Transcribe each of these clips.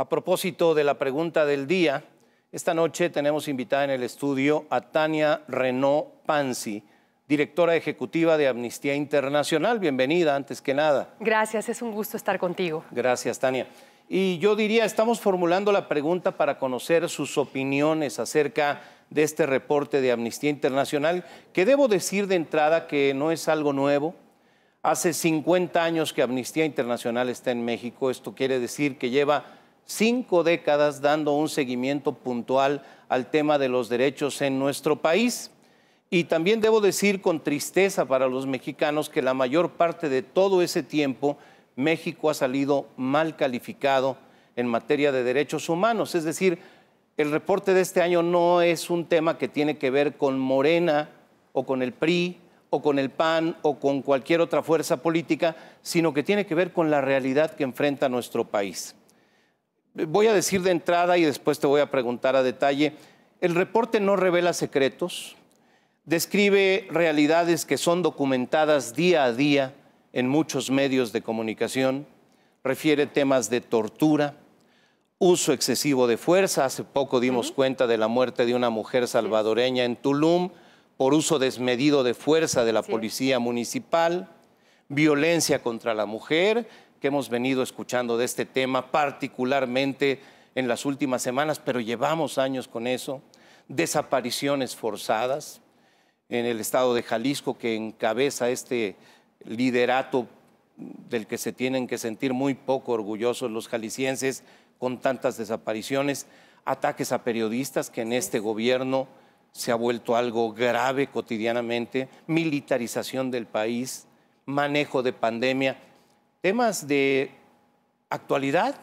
A propósito de la pregunta del día, esta noche tenemos invitada en el estudio a Tania Renaud Pansi, directora ejecutiva de Amnistía Internacional. Bienvenida, antes que nada. Gracias, es un gusto estar contigo. Gracias, Tania. Y yo diría, estamos formulando la pregunta para conocer sus opiniones acerca de este reporte de Amnistía Internacional, que debo decir de entrada que no es algo nuevo. Hace 50 años que Amnistía Internacional está en México, esto quiere decir que lleva cinco décadas dando un seguimiento puntual al tema de los derechos en nuestro país. Y también debo decir con tristeza para los mexicanos que la mayor parte de todo ese tiempo México ha salido mal calificado en materia de derechos humanos. Es decir, el reporte de este año no es un tema que tiene que ver con Morena o con el PRI o con el PAN o con cualquier otra fuerza política, sino que tiene que ver con la realidad que enfrenta nuestro país. Voy a decir de entrada y después te voy a preguntar a detalle. El reporte no revela secretos, describe realidades que son documentadas día a día en muchos medios de comunicación, refiere temas de tortura, uso excesivo de fuerza. Hace poco dimos cuenta de la muerte de una mujer salvadoreña en Tulum por uso desmedido de fuerza de la policía municipal, violencia contra la mujer, que hemos venido escuchando de este tema, particularmente en las últimas semanas, pero llevamos años con eso, desapariciones forzadas en el estado de Jalisco que encabeza este liderato del que se tienen que sentir muy poco orgullosos los jaliscienses con tantas desapariciones, ataques a periodistas que en este gobierno se ha vuelto algo grave cotidianamente, militarización del país, manejo de pandemia, temas de actualidad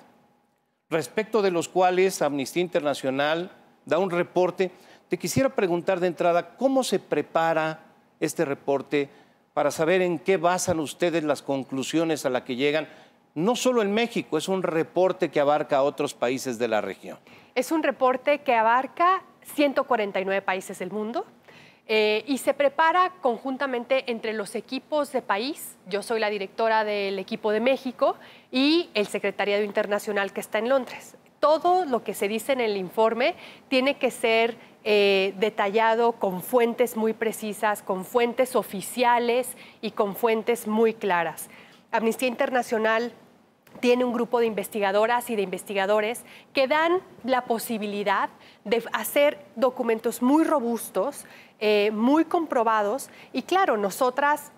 respecto de los cuales Amnistía Internacional da un reporte. Te quisiera preguntar de entrada, ¿cómo se prepara este reporte para saber en qué basan ustedes las conclusiones a las que llegan? No solo en México, es un reporte que abarca a otros países de la región. Es un reporte que abarca 149 países del mundo. Eh, y se prepara conjuntamente entre los equipos de país, yo soy la directora del equipo de México, y el secretariado internacional que está en Londres. Todo lo que se dice en el informe tiene que ser eh, detallado con fuentes muy precisas, con fuentes oficiales y con fuentes muy claras. Amnistía Internacional tiene un grupo de investigadoras y de investigadores que dan la posibilidad de hacer documentos muy robustos, eh, muy comprobados y claro, nosotras...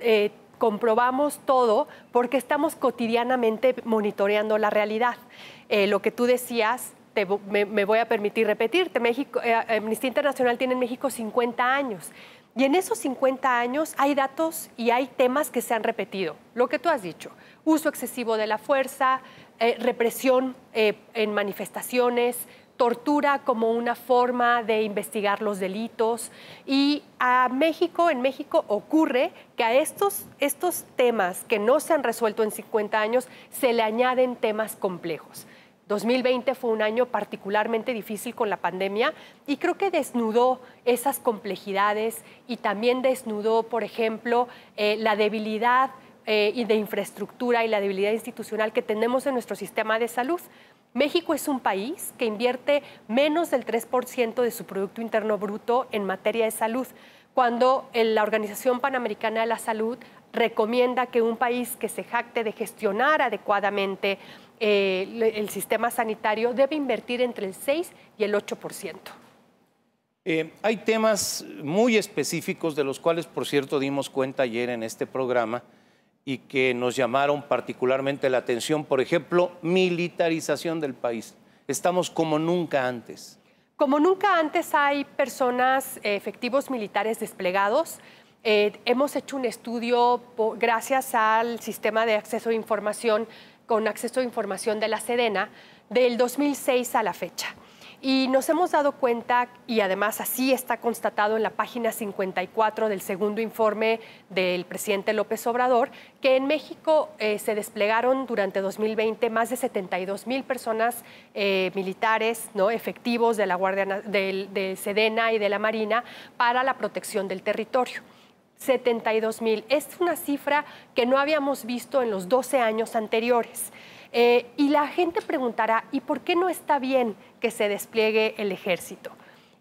Eh, comprobamos todo porque estamos cotidianamente monitoreando la realidad. Eh, lo que tú decías, me, voy a permitir repetirte, México, Amnistía Internacional tiene en México 50 años. Y en esos 50 años hay datos y hay temas que se han repetido. Lo que tú has dicho, uso excesivo de la fuerza, eh, represión eh, en manifestaciones, tortura como una forma de investigar los delitos. Y a México, en México ocurre que a estos, estos temas que no se han resuelto en 50 años se le añaden temas complejos. 2020 fue un año particularmente difícil con la pandemia y creo que desnudó esas complejidades y también desnudó, por ejemplo, eh, la debilidad eh, de infraestructura y la debilidad institucional que tenemos en nuestro sistema de salud. México es un país que invierte menos del 3% de su Producto Interno Bruto en materia de salud, cuando la Organización Panamericana de la Salud recomienda que un país que se jacte de gestionar adecuadamente eh, el sistema sanitario debe invertir entre el 6 y el 8%. Eh, hay temas muy específicos de los cuales, por cierto, dimos cuenta ayer en este programa y que nos llamaron particularmente la atención. Por ejemplo, militarización del país. Estamos como nunca antes. Como nunca antes hay personas, eh, efectivos militares desplegados. Eh, hemos hecho un estudio, gracias al sistema de acceso a información con acceso a información de la Sedena del 2006 a la fecha. Y nos hemos dado cuenta, y además así está constatado en la página 54 del segundo informe del presidente López Obrador, que en México eh, se desplegaron durante 2020 más de 72 mil personas eh, militares, ¿no? efectivos de la Guardia de Sedena y de la Marina para la protección del territorio. 72 mil. Es una cifra que no habíamos visto en los 12 años anteriores. Eh, y la gente preguntará, ¿y por qué no está bien que se despliegue el ejército?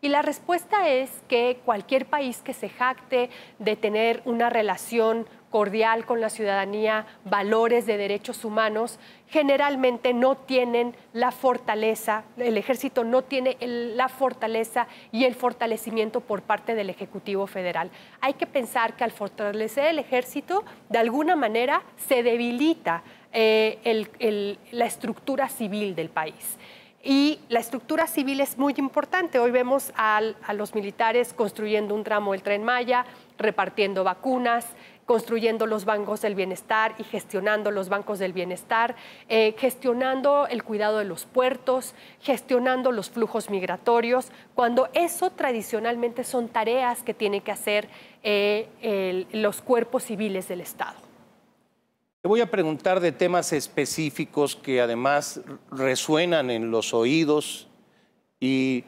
Y la respuesta es que cualquier país que se jacte de tener una relación cordial con la ciudadanía, valores de derechos humanos, generalmente no tienen la fortaleza, el ejército no tiene la fortaleza y el fortalecimiento por parte del Ejecutivo Federal. Hay que pensar que al fortalecer el ejército, de alguna manera se debilita eh, la estructura civil del país. Y la estructura civil es muy importante. Hoy vemos a los militares construyendo un tramo del tren Maya, repartiendo vacunas, construyendo los bancos del bienestar y gestionando los bancos del bienestar, eh, gestionando el cuidado de los puertos, gestionando los flujos migratorios, cuando eso tradicionalmente son tareas que tienen que hacer eh, los cuerpos civiles del Estado. Te voy a preguntar de temas específicos que además resuenan en los oídos y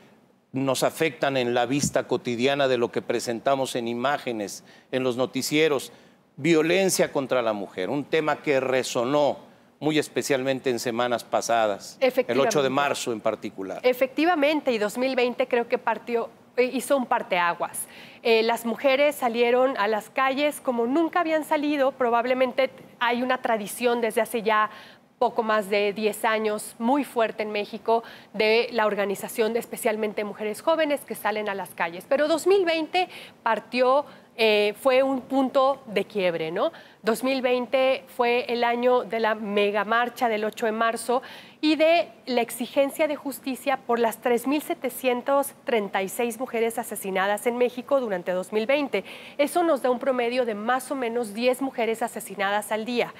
nos afectan en la vista cotidiana de lo que presentamos en imágenes, en los noticieros. Violencia contra la mujer, un tema que resonó muy especialmente en semanas pasadas, el 8 de marzo en particular. Efectivamente, y 2020 creo que partió, eh, hizo un parteaguas. Eh, las mujeres salieron a las calles como nunca habían salido, probablemente hay una tradición desde hace ya poco más de 10 años, muy fuerte en México, de la organización de especialmente mujeres jóvenes que salen a las calles. Pero 2020 partió eh, fue un punto de quiebre, ¿no? 2020 fue el año de la megamarcha del 8 de marzo y de la exigencia de justicia por las 3.736 mujeres asesinadas en México durante 2020. Eso nos da un promedio de más o menos 10 mujeres asesinadas al día.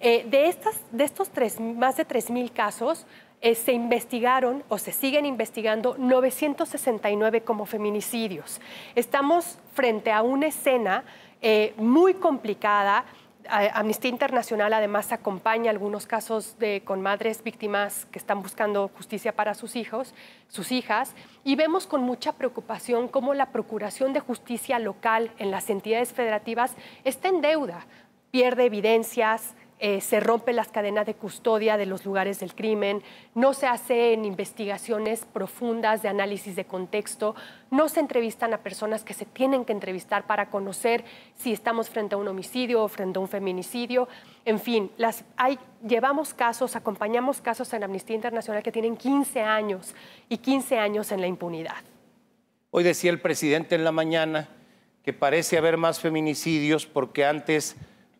Eh, de, estas, de estos más de 3.000 casos, eh, se investigaron o se siguen investigando 969 como feminicidios. Estamos frente a una escena eh, muy complicada. Amnistía Internacional además acompaña algunos casos de, con madres víctimas que están buscando justicia para sus hijos, sus hijas, y vemos con mucha preocupación cómo la Procuración de Justicia local en las entidades federativas está en deuda, pierde evidencias, eh, se rompen las cadenas de custodia de los lugares del crimen, no se hacen investigaciones profundas de análisis de contexto, no se entrevistan a personas que se tienen que entrevistar para conocer si estamos frente a un homicidio o frente a un feminicidio. En fin, las, hay, llevamos casos, acompañamos casos en Amnistía Internacional que tienen 15 años y 15 años en la impunidad. Hoy decía el presidente en la mañana que parece haber más feminicidios porque antes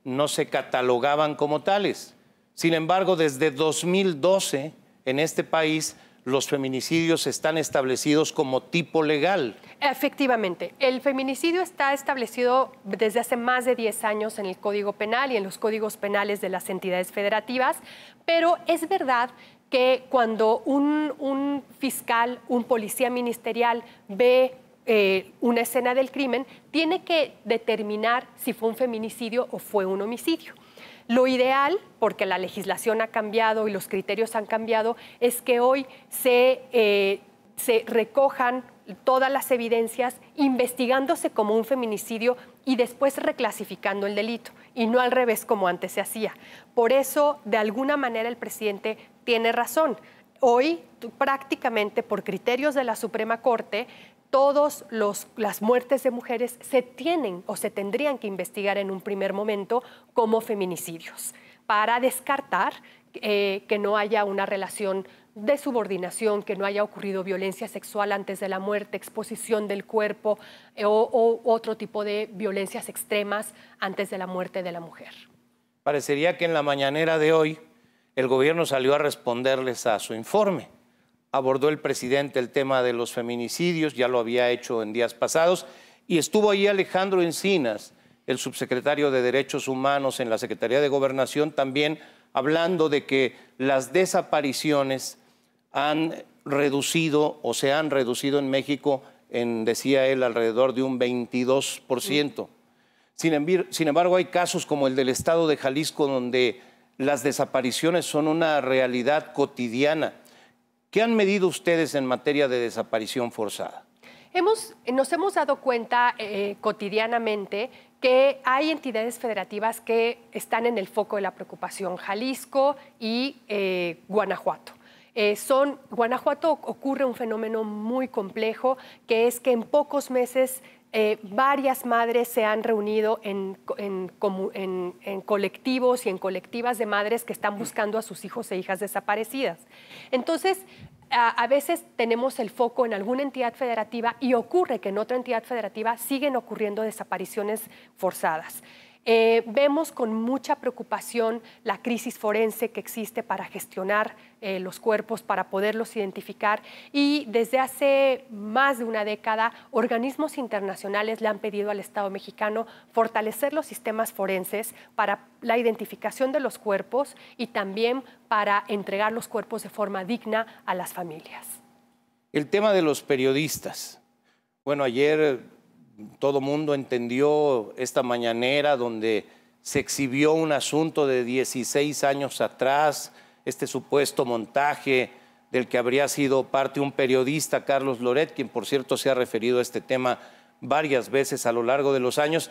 no se catalogaban como tales. Sin embargo, desde 2012 en este país los feminicidios están establecidos como tipo legal. Efectivamente, el feminicidio está establecido desde hace más de 10 años en el Código Penal y en los códigos penales de las entidades federativas, pero es verdad que cuando un, un fiscal, un policía ministerial ve eh, una escena del crimen, tiene que determinar si fue un feminicidio o fue un homicidio. Lo ideal, porque la legislación ha cambiado y los criterios han cambiado, es que hoy se, eh, se recojan todas las evidencias investigándose como un feminicidio y después reclasificando el delito, y no al revés como antes se hacía. Por eso, de alguna manera, el presidente tiene razón. Hoy, prácticamente por criterios de la Suprema Corte, todas las muertes de mujeres se tienen o se tendrían que investigar en un primer momento como feminicidios para descartar eh, que no haya una relación de subordinación, que no haya ocurrido violencia sexual antes de la muerte, exposición del cuerpo eh, o otro tipo de violencias extremas antes de la muerte de la mujer. Parecería que en la mañanera de hoy el gobierno salió a responderles a su informe abordó el presidente el tema de los feminicidios, ya lo había hecho en días pasados, y estuvo ahí Alejandro Encinas, el subsecretario de Derechos Humanos en la Secretaría de Gobernación, también hablando de que las desapariciones han reducido o se han reducido en México en, decía él, alrededor de un 22%. sin embargo, hay casos como el del estado de Jalisco donde las desapariciones son una realidad cotidiana ¿Qué han medido ustedes en materia de desaparición forzada? Hemos, nos hemos dado cuenta eh, cotidianamente que hay entidades federativas que están en el foco de la preocupación, Jalisco y eh, Guanajuato. Eh, son, Guanajuato ocurre un fenómeno muy complejo, que es que en pocos meses eh, varias madres se han reunido en, colectivos y en colectivas de madres que están buscando a sus hijos e hijas desaparecidas. Entonces, a, veces tenemos el foco en alguna entidad federativa y ocurre que en otra entidad federativa siguen ocurriendo desapariciones forzadas. Eh, vemos con mucha preocupación la crisis forense que existe para gestionar eh, los cuerpos, para poderlos identificar y desde hace más de una década organismos internacionales le han pedido al Estado mexicano fortalecer los sistemas forenses para la identificación de los cuerpos y también para entregar los cuerpos de forma digna a las familias. El tema de los periodistas. Bueno, ayer todo mundo entendió esta mañanera donde se exhibió un asunto de 16 años atrás, este supuesto montaje del que habría sido parte un periodista, Carlos Loret, quien por cierto se ha referido a este tema varias veces a lo largo de los años,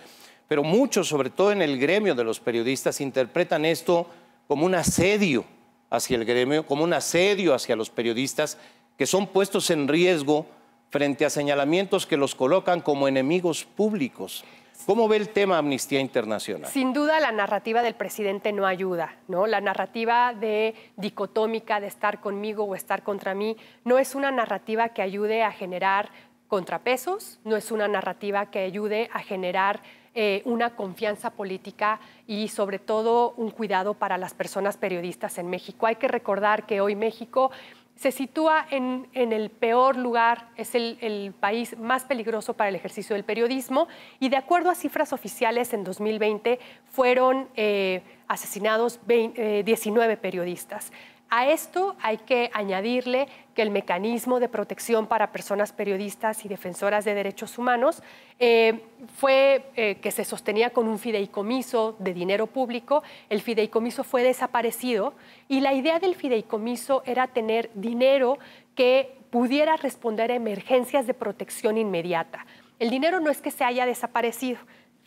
pero muchos, sobre todo en el gremio de los periodistas, interpretan esto como un asedio hacia el gremio, como un asedio hacia los periodistas que son puestos en riesgo frente a señalamientos que los colocan como enemigos públicos. ¿Cómo ve el tema Amnistía Internacional? Sin duda la narrativa del presidente no ayuda, ¿no? La narrativa de dicotómica de estar conmigo o estar contra mí no es una narrativa que ayude a generar contrapesos, no es una narrativa que ayude a generar eh, una confianza política y sobre todo un cuidado para las personas periodistas en México. Hay que recordar que hoy México se sitúa en, el peor lugar, es el, país más peligroso para el ejercicio del periodismo y de acuerdo a cifras oficiales en 2020 fueron eh, asesinados 19 eh, periodistas. A esto hay que añadirle que el mecanismo de protección para personas periodistas y defensoras de derechos humanos eh, fue eh, que se sostenía con un fideicomiso de dinero público. El fideicomiso fue desaparecido y la idea del fideicomiso era tener dinero que pudiera responder a emergencias de protección inmediata. El dinero no es que se haya desaparecido,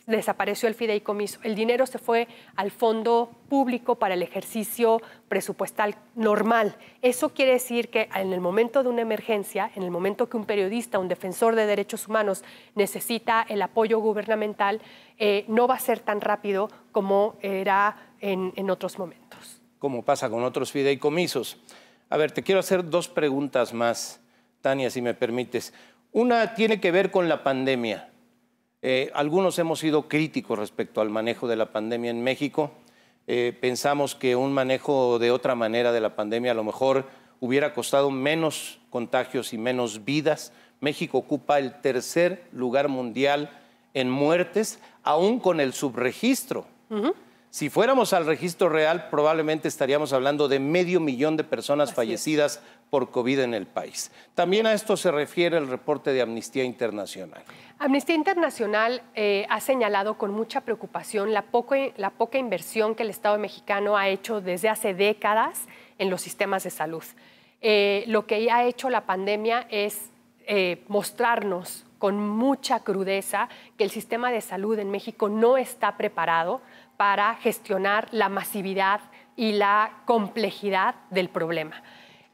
desapareció el fideicomiso. El dinero se fue al fondo público para el ejercicio presupuestal normal. Eso quiere decir que en el momento de una emergencia, en el momento que un periodista, un defensor de derechos humanos necesita el apoyo gubernamental, eh, no va a ser tan rápido como era en, en otros momentos. Como pasa con otros fideicomisos. A ver, te quiero hacer dos preguntas más, Tania, si me permites. Una tiene que ver con la pandemia. Eh, algunos hemos sido críticos respecto al manejo de la pandemia en México. Eh, pensamos que un manejo de otra manera de la pandemia a lo mejor hubiera costado menos contagios y menos vidas. México ocupa el tercer lugar mundial en muertes, aún con el subregistro. Si fuéramos al registro real, probablemente estaríamos hablando de medio millón de personas fallecidas por COVID en el país. También a esto se refiere el reporte de Amnistía Internacional. Amnistía Internacional eh, ha señalado con mucha preocupación la, poca inversión que el Estado mexicano ha hecho desde hace décadas en los sistemas de salud. Eh, lo que ha hecho la pandemia es eh, mostrarnos con mucha crudeza que el sistema de salud en México no está preparado para gestionar la masividad y la complejidad del problema.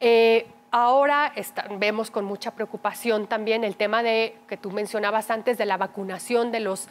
Eh, ahora vemos con mucha preocupación también el tema de que tú mencionabas antes de la vacunación de los,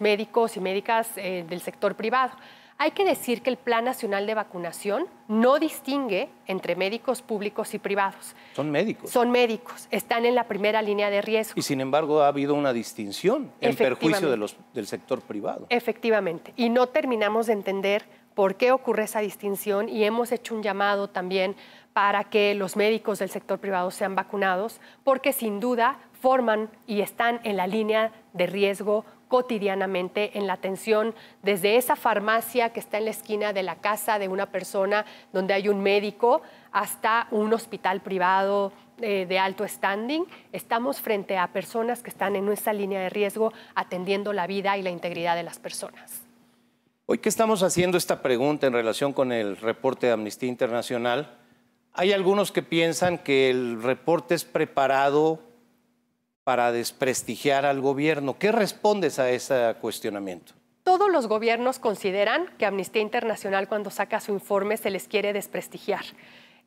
médicos y médicas eh, del sector privado. Hay que decir que el Plan Nacional de Vacunación no distingue entre médicos públicos y privados. Son médicos. Son médicos, están en la primera línea de riesgo. Y sin embargo ha habido una distinción en perjuicio del sector privado. Efectivamente, y no terminamos de entender por qué ocurre esa distinción y hemos hecho un llamado también para que los médicos del sector privado sean vacunados, porque sin duda forman y están en la línea de riesgo cotidianamente en la atención desde esa farmacia que está en la esquina de la casa de una persona donde hay un médico hasta un hospital privado eh, de, alto standing, estamos frente a personas que están en nuestra línea de riesgo atendiendo la vida y la integridad de las personas. Hoy que estamos haciendo esta pregunta en relación con el reporte de Amnistía Internacional, hay algunos que piensan que el reporte es preparado para desprestigiar al gobierno. ¿Qué respondes a ese cuestionamiento? Todos los gobiernos consideran que Amnistía Internacional cuando saca su informe se les quiere desprestigiar.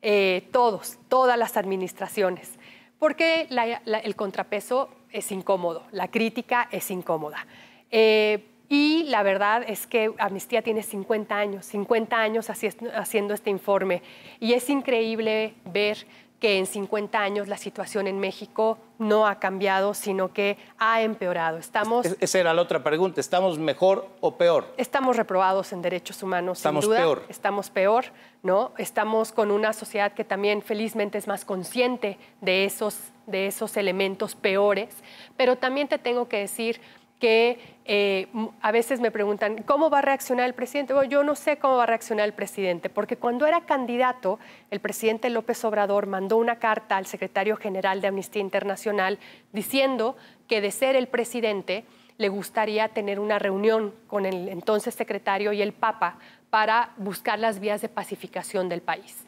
Eh, todos, todas las administraciones, porque el contrapeso es incómodo, la crítica es incómoda. Eh, y la verdad es que Amnistía tiene 50 años, 50 años haciendo este informe. Y es increíble ver que en 50 años la situación en México no ha cambiado, sino que ha empeorado. Estamos. esa era la otra pregunta. ¿Estamos mejor o peor? Estamos reprobados en derechos humanos. Estamos peor. Estamos peor, ¿no? Estamos con una sociedad que también felizmente es más consciente de esos, de esos elementos peores. Pero también te tengo que decir, que eh, a veces me preguntan, ¿cómo va a reaccionar el presidente? yo no sé cómo va a reaccionar el presidente, porque cuando era candidato, el presidente López Obrador mandó una carta al secretario general de Amnistía Internacional diciendo que de ser el presidente le gustaría tener una reunión con el entonces secretario y el Papa para buscar las vías de pacificación del país.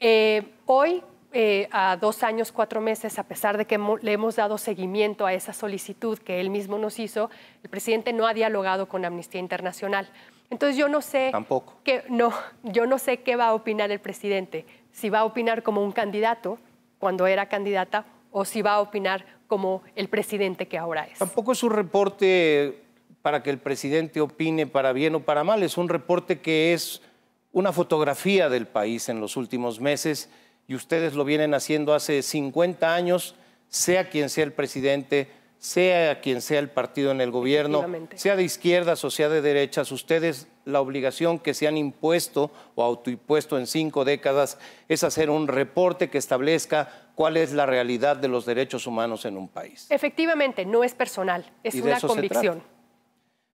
Eh, hoy eh, a dos años, cuatro meses, a pesar de que le hemos dado seguimiento a esa solicitud que él mismo nos hizo, el presidente no ha dialogado con Amnistía Internacional. Entonces yo no sé... Tampoco. Que, no, yo no sé qué va a opinar el presidente. Si va a opinar como un candidato, cuando era candidata, o si va a opinar como el presidente que ahora es. Tampoco es un reporte para que el presidente opine para bien o para mal, es un reporte que es una fotografía del país en los últimos meses y ustedes lo vienen haciendo hace 50 años, sea quien sea el presidente, sea quien sea el partido en el gobierno, sea de izquierdas o sea de derechas, ustedes la obligación que se han impuesto o autoimpuesto en cinco décadas es hacer un reporte que establezca cuál es la realidad de los derechos humanos en un país. Efectivamente, no es personal, es una convicción.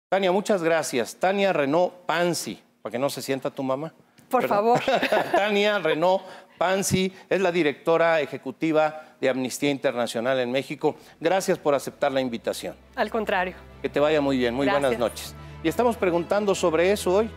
Tania, muchas gracias. Tania Renaud Pansi, para que no se sienta tu mamá. Por favor. Tania Renaud Pansy, es la directora ejecutiva de Amnistía Internacional en México. Gracias por aceptar la invitación. Al contrario. Que te vaya muy bien, muy buenas noches. Y estamos preguntando sobre eso hoy.